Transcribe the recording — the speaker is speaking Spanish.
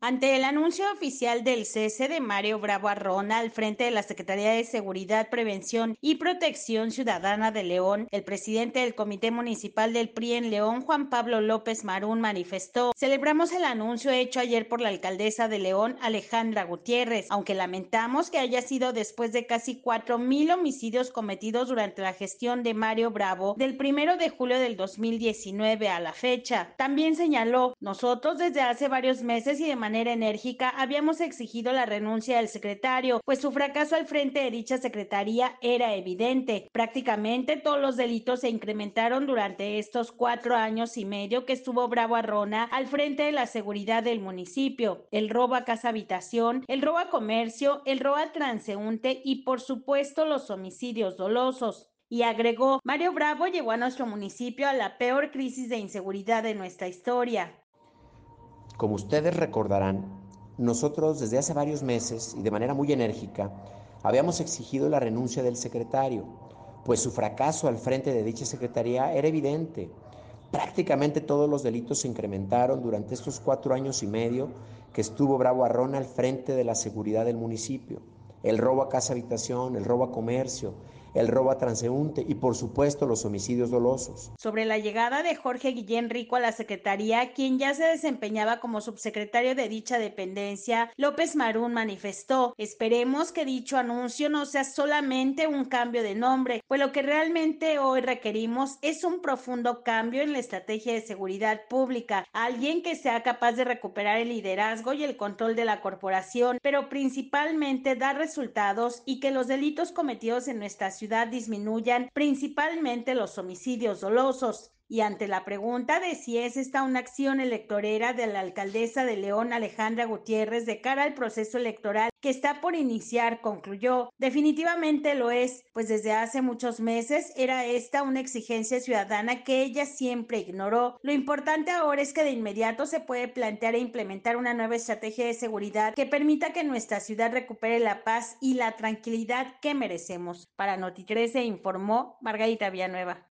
Ante el anuncio oficial del cese de Mario Bravo Arrona al frente de la Secretaría de Seguridad, Prevención y Protección Ciudadana de León, el presidente del Comité Municipal del PRI en León, Juan Pablo López Marún, manifestó: Celebramos el anuncio hecho ayer por la alcaldesa de León, Alejandra Gutiérrez, aunque lamentamos que haya sido después de casi cuatro mil homicidios cometidos durante la gestión de Mario Bravo del primero de julio del 2019 a la fecha. También señaló: Nosotros desde hace varios meses y de manera enérgica, habíamos exigido la renuncia del secretario, pues su fracaso al frente de dicha secretaría era evidente. Prácticamente todos los delitos se incrementaron durante estos cuatro años y medio que estuvo Bravo Arrona al frente de la seguridad del municipio. El robo a casa habitación, el robo a comercio, el robo al transeúnte y por supuesto los homicidios dolosos y agregó, Mario Bravo llegó a nuestro municipio a la peor crisis de inseguridad de nuestra historia. Como ustedes recordarán, nosotros desde hace varios meses y de manera muy enérgica habíamos exigido la renuncia del secretario, pues su fracaso al frente de dicha secretaría era evidente. Prácticamente todos los delitos se incrementaron durante estos cuatro años y medio que estuvo Bravo Arrón al frente de la seguridad del municipio. El robo a casa habitación, el robo a comercio, el robo a transeúnte y por supuesto los homicidios dolosos. Sobre la llegada de Jorge Guillén Rico a la Secretaría, quien ya se desempeñaba como subsecretario de dicha dependencia, López Marún manifestó, esperemos que dicho anuncio no sea solamente un cambio de nombre, pues lo que realmente hoy requerimos es un profundo cambio en la estrategia de seguridad pública, alguien que sea capaz de recuperar el liderazgo y el control de la corporación, pero principalmente dar resultados y que los delitos cometidos en nuestra ciudad disminuyan principalmente los homicidios dolosos y ante la pregunta de si es esta una acción electorera de la alcaldesa de León Alejandra Gutiérrez de cara al proceso electoral que está por iniciar, concluyó, definitivamente lo es, pues desde hace muchos meses era esta una exigencia ciudadana que ella siempre ignoró. Lo importante ahora es que de inmediato se puede plantear e implementar una nueva estrategia de seguridad que permita que nuestra ciudad recupere la paz y la tranquilidad que merecemos. Para Noti se informó Margarita Villanueva.